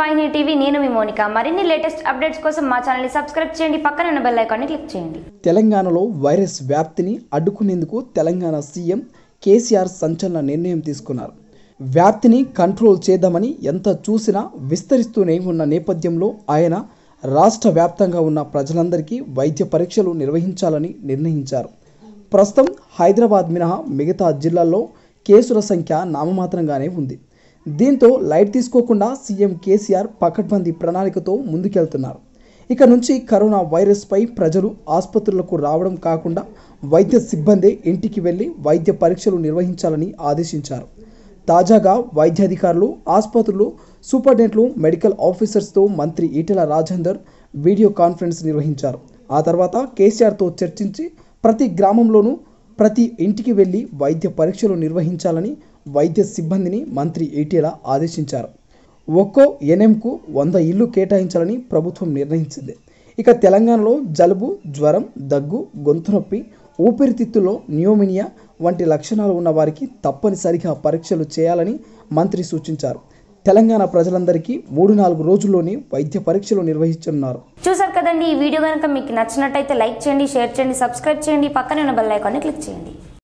వాహిని TV నేను మీ మోనిక మరిన్ని లేటెస్ట్ అప్డేట్స్ కోసం మా ని సబ్స్క్రైబ్ చేయండి పక్కన ఉన్న బెల్ ని క్లిక్ చేయండి తెలంగాణలో వైరస్ వ్యాప్తిని అడ్డుకునేందుకు తెలంగాణ సీఎం కేసీఆర్ సంచలన నిర్ణయం తీసుకున్నారు వ్యాప్తిని కంట్రోల్ చేద్దామని ఎంత చూసినా విస్తరిస్తూనే ఉన్న నేపథ్యంలో ఆయన రాష్ట్ర వ్యాప్తంగా ఉన్న ప్రజలందరికీ వైద్య పరీక్షలు నిర్వహించాలని నిర్ణయించారు ప్రస్తుతం హైదరాబాద్ మినహా మిగతా జిల్లాల్లో కేసుల సంఖ్య నామమాత్రంగానే ఉంది దీంతో లైట్ తీసుకోకుండా సీఎం కేసీఆర్ పకడ్బందీ ప్రణాళికతో ముందుకెళ్తున్నారు ఇక నుంచి కరోనా వైరస్పై ప్రజలు ఆసుపత్రులకు రావడం కాకుండా వైద్య సిబ్బందే ఇంటికి వెళ్ళి వైద్య పరీక్షలు నిర్వహించాలని ఆదేశించారు తాజాగా వైద్యాధికారులు ఆసుపత్రులు సూపరింటెండెంట్లు మెడికల్ ఆఫీసర్స్తో మంత్రి ఈటెల రాజేందర్ వీడియో కాన్ఫరెన్స్ నిర్వహించారు ఆ తర్వాత కేసీఆర్తో చర్చించి ప్రతి గ్రామంలోనూ ప్రతి ఇంటికి వెళ్ళి వైద్య పరీక్షలు నిర్వహించాలని వైద్య సిబ్బందిని మంత్రి ఈటీల ఆదేశించారు ఒక్కో ఎన్ఎంకు వంద ఇళ్లు కేటాయించాలని ప్రభుత్వం నిర్ణయించింది ఇక తెలంగాణలో జలుబు జ్వరం దగ్గు గొంతు నొప్పి ఊపిరితిత్తులో న్యూమినియా వంటి లక్షణాలు ఉన్న వారికి తప్పనిసరిగా పరీక్షలు చేయాలని మంత్రి సూచించారు తెలంగాణ ప్రజలందరికీ మూడు నాలుగు రోజుల్లోనే వైద్య పరీక్షలు నిర్వహిస్తున్నారు చూసారు కదండి ఈ వీడియో కనుక మీకు నచ్చినట్టయితే లైక్ చేయండి షేర్ చేయండి సబ్స్క్రైబ్ చేయండి పక్కనే ఉన్న బెల్ ఐకాన్ని క్లిక్ చేయండి